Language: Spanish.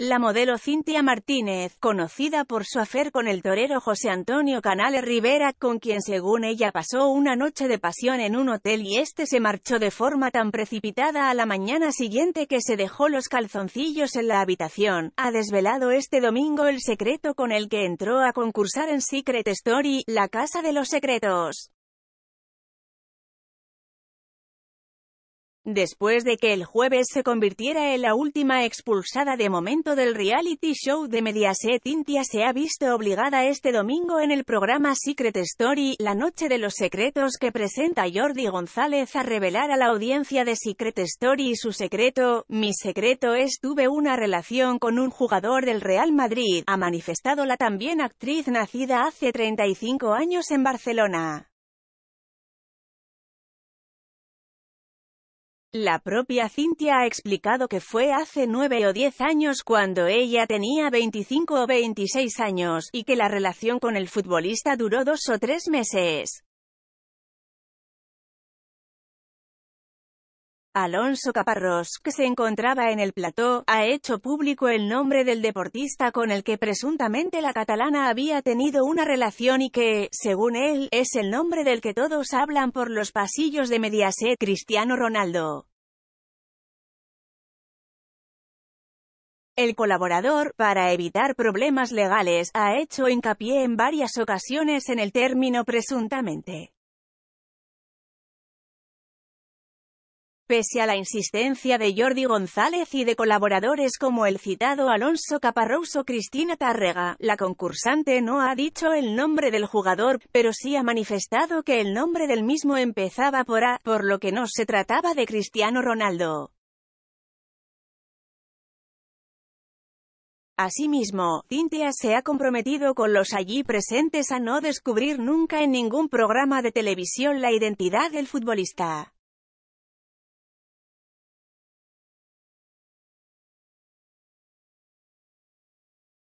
La modelo Cintia Martínez, conocida por su afer con el torero José Antonio Canales Rivera, con quien según ella pasó una noche de pasión en un hotel y este se marchó de forma tan precipitada a la mañana siguiente que se dejó los calzoncillos en la habitación, ha desvelado este domingo el secreto con el que entró a concursar en Secret Story, la casa de los secretos. Después de que el jueves se convirtiera en la última expulsada de momento del reality show de Mediaset, Intia se ha visto obligada este domingo en el programa Secret Story, la noche de los secretos que presenta Jordi González a revelar a la audiencia de Secret Story su secreto. Mi secreto es tuve una relación con un jugador del Real Madrid, ha manifestado la también actriz nacida hace 35 años en Barcelona. La propia Cintia ha explicado que fue hace nueve o diez años cuando ella tenía 25 o 26 años, y que la relación con el futbolista duró dos o tres meses. Alonso Caparrós, que se encontraba en el plató, ha hecho público el nombre del deportista con el que presuntamente la catalana había tenido una relación y que, según él, es el nombre del que todos hablan por los pasillos de Mediaset, Cristiano Ronaldo. El colaborador, para evitar problemas legales, ha hecho hincapié en varias ocasiones en el término presuntamente. Pese a la insistencia de Jordi González y de colaboradores como el citado Alonso Caparrós o Cristina Tárrega, la concursante no ha dicho el nombre del jugador, pero sí ha manifestado que el nombre del mismo empezaba por A, por lo que no se trataba de Cristiano Ronaldo. Asimismo, Cintia se ha comprometido con los allí presentes a no descubrir nunca en ningún programa de televisión la identidad del futbolista.